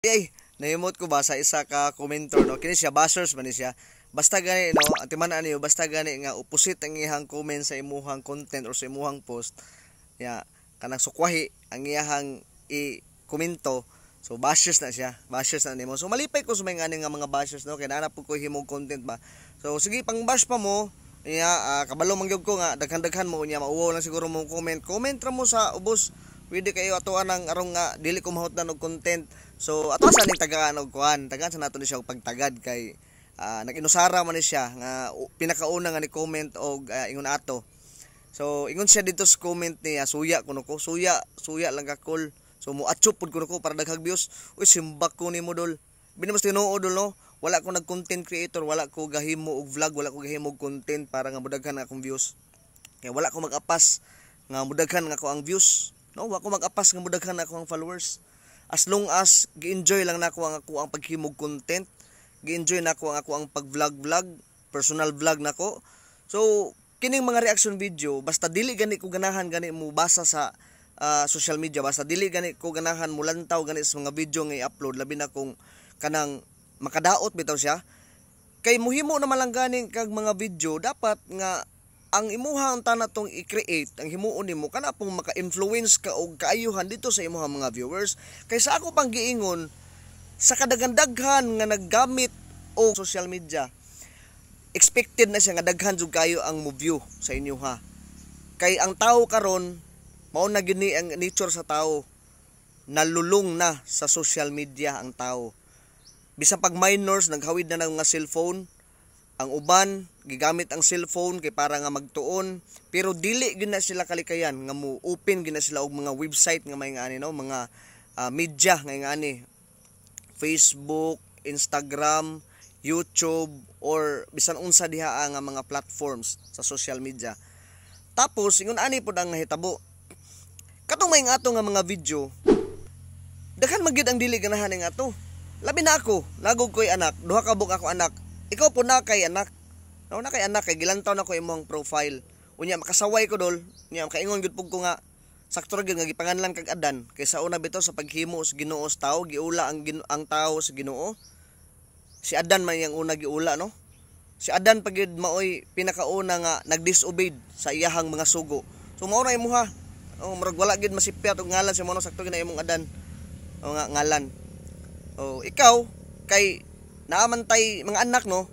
Ay, na ko ba sa isa ka commenter no kini siya bashers man siya basta gani no timan niyo basta gani nga opposite ang iyang comment sa imuhang content or sa imuhang post ya yeah, kanang sukwahi ang iyang i commento so bashers na siya bashers na nimo so malipay ko sa mga nga mga bashers no kay nana pud ko himog content ba so sige pang bash pa mo ya yeah, uh, kabalo man ko nga daghan-daghan mo unya mauwaw lang siguro mo comment comment ra mo sa ubos pwede kayo atuan ng arong nga dili ko mahutdan og content. So ato sa ning taga og kuan, tagaan sa nato ni siya og pagtagad kay uh, naginusara man ni siya nga pinakauna nga ni comment og uh, ingon ato. So ingon siya dito sa comment niya, ah, suya kuno ko, suya, suya lang ka call. So muatsop pud kuno ko para daghag views. Uy simbak ko ni modol dol. Binimas dol no. Wala ko nag content creator, wala ko gahimo og vlog, wala ko gahimo og content para nga mudaghan akong views. Kaya wala ko magapas nga mudaghan ako ang views No, wa ko apas nga mudaghan na ako ang followers. As long as gi-enjoy lang nako ang ako ang paghimog content, gi-enjoy nako ang ako ang pag-vlog-vlog, personal vlog nako. so, kining mga reaction video, basta dili gani ko ganahan gani mo basa sa uh, social media basta dili gani ko ganahan mulantaw gani sa mga video nga i-upload labi na kung kanang makadaot bitaw siya kay muhimo na malang gani kag mga video dapat nga ang imuhang tanatong i-create ang himuon nimo kana pong maka-influence ka og kaayuhan dito sa imuhang mga viewers kaysa ako pang giingon sa kadagandaghan nga naggamit og social media expected na siya nga daghan jud kayo ang mo view sa inyo ha kay ang tao karon mao na gini ang nature sa tao nalulong na sa social media ang tao bisan pag minors naghawid na ng mga cellphone ang uban gigamit ang cellphone kay para nga magtuon pero dili gyud na sila kalikayan nga mo open gyud na sila og mga website nga may ngani no mga uh, media nga ngani Facebook, Instagram, YouTube or bisan unsa diha nga mga platforms sa social media. Tapos ingon ani pud ang hitabo. Katong may nga ato nga mga video daghan magid ang dili ganahan nga ato. Labi na ako, lagog ko'y anak, duha ka buk ako anak, ikaw po na kay anak. na kay anak kay gilantaw na ko imong profile. Unya makasaway ko dol, unya makaingon gud pug ko nga sakto ra nga gipanganlan kag adan kay sa una bitaw sa paghimo sa Ginoo sa tawo, giula ang gin, ang tawo sa Ginoo. Si Adan man yang una giula no. Si Adan pagid maoy pinakauna nga nagdisobeyed sa iyahang mga sugo. So mao ra imuha. Oh, murag wala gid masipyat og ngalan si Mono sakto gina imong Adan. O oh, nga ngalan. Oh, ikaw kay naamantay mga anak no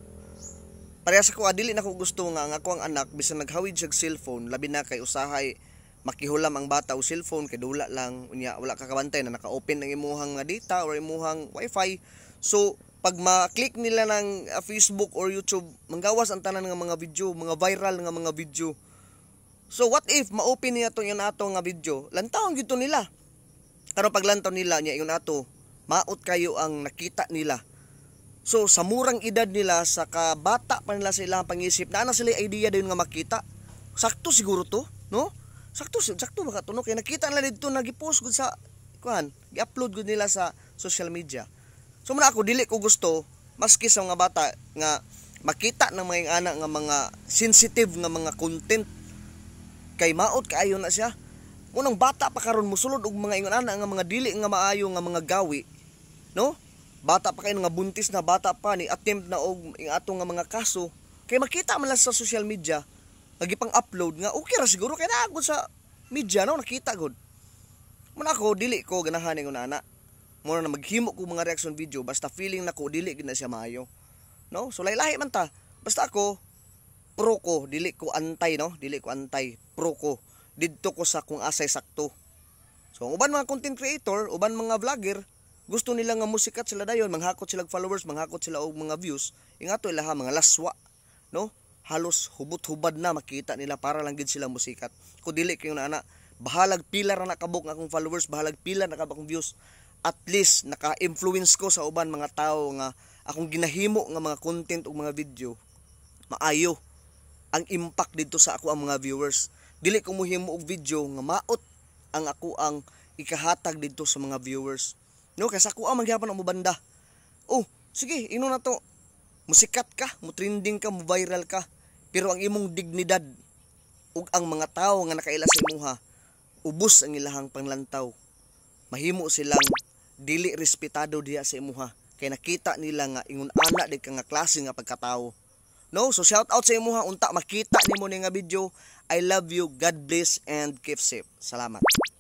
parehas ako adili ah, na ko gusto nga nga ako ang anak bisan naghawid siya cellphone labi na kay usahay makihulam ang bata o cellphone kay dula lang unya wala ka kabantay na naka-open ang imuhang nga ah, data or imuhang wifi so pag ma-click nila ng uh, Facebook or YouTube manggawas ang tanan nga mga video mga viral nga mga video so what if ma-open niya to yun ato nga video lantaw ang gito nila karon paglantaw nila niya yun ato maot kayo ang nakita nila So sa murang edad nila, sa kabata pa nila sa ilang pangisip, na sila idea dayon nga makita. Sakto siguro to, no? Sakto, sakto baka to, no? Kaya nakita nila dito, nagipost gud sa, kuhan, gi-upload gud nila sa social media. So muna ako, dili ko gusto, maski sa mga bata, nga makita ng mga anak nga mga sensitive nga mga content kay maot kaayo na siya unang bata pa karon musulod og mga ingon ana nga mga dili nga maayo nga mga gawi no bata pa kayo nga buntis na bata pa ni attempt na og ing atong nga mga kaso kay makita man lang sa social media nagipang upload nga okay ra siguro kay naagod sa media no nakita gud man ako dili ko ganahan ko nana mo na maghimo ko mga reaction video basta feeling nako dili gid na siya maayo no so lahi-lahi man ta basta ako pro ko dili ko antay no dili ko antay pro ko didto ko sa kung asay sakto so uban mga content creator uban mga vlogger gusto nila nga musikat sila dayon manghakot sila followers manghakot sila og mga views ingato ilaha mga laswa no halos hubot-hubad na makita nila para lang gid sila musikat ko dili kayo na ana bahalag pila ra nakabok nga akong followers bahalag pila nakabok akong views at least naka-influence ko sa uban mga tao nga akong ginahimo nga mga content ug mga video maayo ang impact dito sa ako ang mga viewers dili ko mohimo og video nga maot ang ako ang ikahatag dito sa mga viewers No, kaya sa kuha man gyapon ang mubanda. Oh, sige, ino na to. Musikat ka, mo trending ka, mo viral ka. Pero ang imong dignidad ug ang mga tawo nga nakaila sa imuha, ubos ang ilahang panglantaw. Mahimo silang dili respetado diya sa imuha kay nakita nila nga ingon ana di ka nga klase nga pagkatao. No, so shout out sa imuha unta makita nimo ni nga video. I love you, God bless and keep safe. Salamat.